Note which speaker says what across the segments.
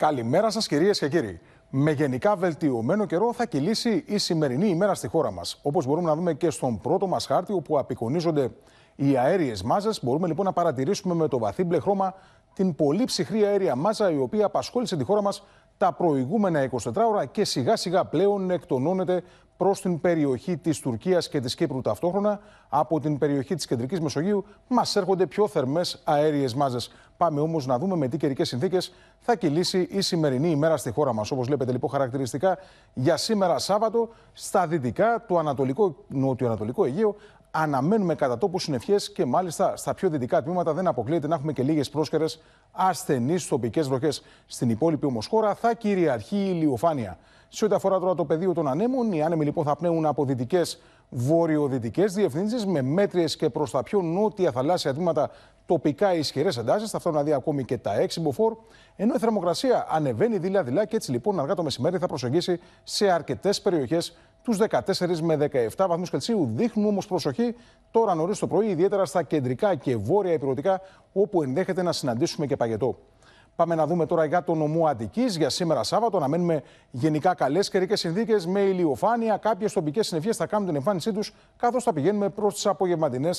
Speaker 1: Καλημέρα σας, κυρίες και κύριοι. Με γενικά βελτιωμένο καιρό θα κυλήσει η σημερινή ημέρα στη χώρα μας. Όπως μπορούμε να δούμε και στον πρώτο μας χάρτη, όπου απεικονίζονται οι αέριες μάζες, μπορούμε λοιπόν να παρατηρήσουμε με το βαθύ μπλε χρώμα την πολύ ψυχρή αέρια μάζα η οποία απασχόλησε τη χώρα μας τα προηγούμενα 24 ώρα και σιγά σιγά πλέον εκτονώνεται προς την περιοχή της Τουρκίας και της Κύπρου ταυτόχρονα. Από την περιοχή της Κεντρικής Μεσογείου μας έρχονται πιο θερμές αέριες μάζες. Πάμε όμως να δούμε με τι καιρικές συνθήκες θα κυλήσει η σημερινή ημέρα στη χώρα μας. Όπως βλέπετε λοιπόν χαρακτηριστικά για σήμερα Σάββατο στα δυτικά του Ανατολικό, Νοτιοανατολικό Αιγαίο Αναμένουμε κατά τόπους συννεφιέ και μάλιστα στα πιο δυτικά τμήματα δεν αποκλείεται να έχουμε και λίγες πρόσκαιρες ασθενείς τοπικές βροχές. Στην υπόλοιπη όμως χώρα θα κυριαρχεί η ηλιοφάνεια. Σε ό,τι αφορά τώρα το πεδίο των ανέμων, οι άνεμοι λοιπόν θα πνέουν από δυτικές βορειοδυτικές διευθύνσεις με μέτριες και προς τα πιο νότια θαλάσσια τμήματα τοπικά ισχυρές εντάσεις, ταυτόχρονα ακόμη και τα 6 μποφόρ, ενώ η θερμοκρασία ανεβαίνει δειλά-δειλά και έτσι λοιπόν αργά το μεσημέρι θα προσεγγίσει σε αρκετές περιοχές τους 14 με 17 βαθμούς Κελσίου. δείχνουν όμως προσοχή τώρα νωρίς το πρωί, ιδιαίτερα στα κεντρικά και βόρεια υπηρετικά, όπου ενδέχεται να συναντήσουμε και παγετό. Πάμε να δούμε τώρα για το νομό Αντική για σήμερα Σάββατο. Να μένουμε γενικά καλές καιρικές συνθήκες με ηλιοφάνεια. Κάποιες τοπικές συνευχέ θα κάνουν την εμφάνισή τους, καθώς θα πηγαίνουμε προς τις απογευματινές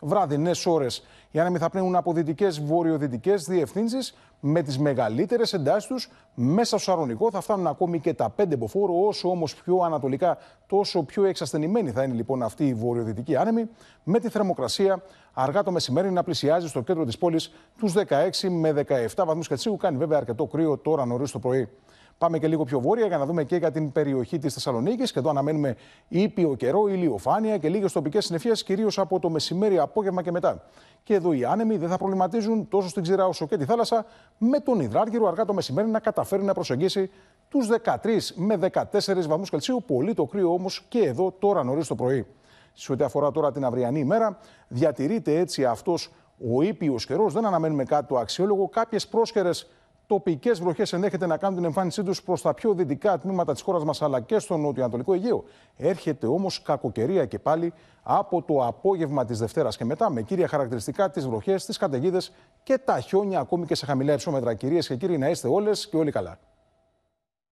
Speaker 1: βραδινέ ώρες. Οι άνεμοι θα πνέουν από δυτικές βορειοδυτικές διευθύνσεις με τις μεγαλύτερες εντάσεις τους. Μέσα στο Σαρονικό θα φτάνουν ακόμη και τα 5 μποφόρου. Όσο όμως πιο ανατολικά, τόσο πιο εξασθενημένη θα είναι λοιπόν αυτή η βορειοδυτική άνεμη, με τη θερμοκρασία αργά το μεσημέρι να πλησιάζει στο κέντρο της πόλης τους 16 με 17 βαθμούς Κελσίου. Κάνει βέβαια αρκετό κρύο τώρα νωρίς το πρωί. Πάμε και λίγο πιο βόρεια για να δούμε και για την περιοχή της Θεσσαλονίκης. Και εδώ αναμένουμε ήπιο καιρό, ηλιοφάνεια και λίγες τοπικές συννεφίε, κυρίως από το μεσημέρι, απόγευμα και μετά. Και εδώ οι άνεμοι δεν θα προβληματίζουν τόσο στην ξηρά όσο και τη θάλασσα, με τον υδράργυρο αργά το μεσημέρι να καταφέρει να προσεγγίσει τους 13 με 14 βαθμούς Κελσίου. Πολύ το κρύο όμως και εδώ τώρα νωρίς το πρωί. Σε ό,τι αφορά τώρα την αυριανή ημέρα, διατηρείται έτσι αυτός ο ήπιος καιρός. Δεν αναμένουμε κάτι το αξιόλογο. Κάποιες πρόσχερες τοπικές βροχές ενδέχεται να κάνουν την εμφάνισή τους προς τα πιο δυτικά τμήματα της χώρας μας αλλά και στο νοτιοανατολικό Αιγαίο. Έρχεται όμως κακοκαιρία και πάλι από το απόγευμα της Δευτέρας και μετά, με κύρια χαρακτηριστικά τις βροχές, τις καταιγίδες και τα χιόνια, ακόμη και σε χαμηλά υψόμετρα. Κυρίες και κύριοι, να είστε όλες και όλοι καλά.